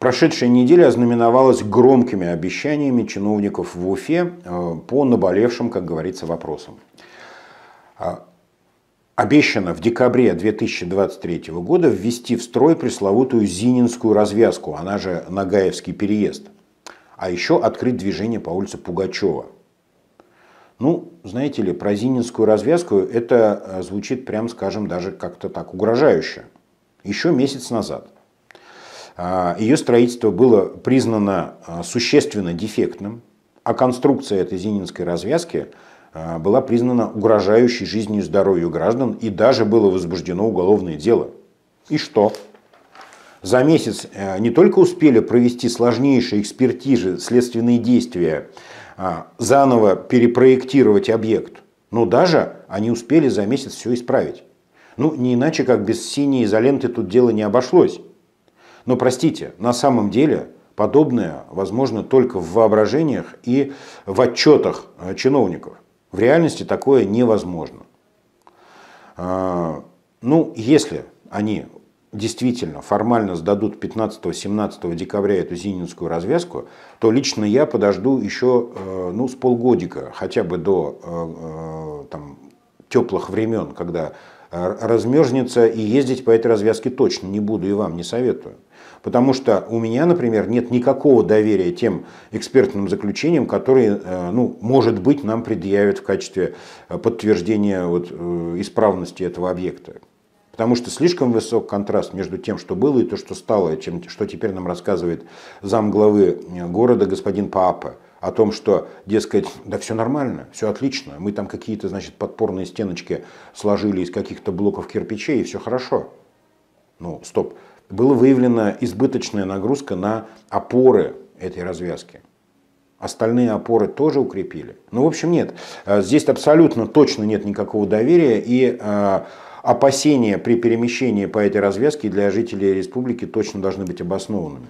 Прошедшая неделя ознаменовалась громкими обещаниями чиновников в Уфе э, по наболевшим, как говорится, вопросам. А, обещано в декабре 2023 года ввести в строй пресловутую Зининскую развязку, она же Нагаевский переезд, а еще открыть движение по улице Пугачева. Ну, знаете ли, про Зининскую развязку это э, звучит, прям скажем, даже как-то так угрожающе. Еще месяц назад – а, Ее строительство было признано а, существенно дефектным, а конструкция этой Зининской развязки а, была признана угрожающей жизни и здоровью граждан и даже было возбуждено уголовное дело. И что? За месяц э, не только успели провести сложнейшие экспертизы, следственные действия, заново перепроектировать объект, но даже они успели за месяц все исправить. Ну, не иначе, как без синей изоленты тут дело не обошлось. Но простите, на самом деле подобное возможно только в воображениях и в отчетах э, чиновников. В реальности такое невозможно. А, ну, если они действительно формально сдадут 15-17 декабря эту зининскую развязку, то лично я подожду еще э, ну, с полгодика, хотя бы до э, там, теплых времен, когда размерзнется и ездить по этой развязке точно не буду и вам не советую. Потому что у меня, например, нет никакого доверия тем экспертным заключениям, которые, э, ну, может быть, нам предъявят в качестве э, подтверждения вот э, исправности этого объекта. Потому что слишком высок контраст между тем, что было и то, что стало, чем, что теперь нам рассказывает зам главы города господин Паапа о том, что, дескать, да все нормально, все отлично, мы там какие-то, значит, подпорные стеночки сложили из каких-то блоков кирпичей, и все хорошо. Ну, стоп. Была выявлена избыточная нагрузка на опоры этой развязки. Остальные опоры тоже укрепили. Ну, в общем, нет. Э, здесь абсолютно точно нет никакого доверия и э, опасения при перемещении по этой развязке для жителей республики точно должны быть обоснованными.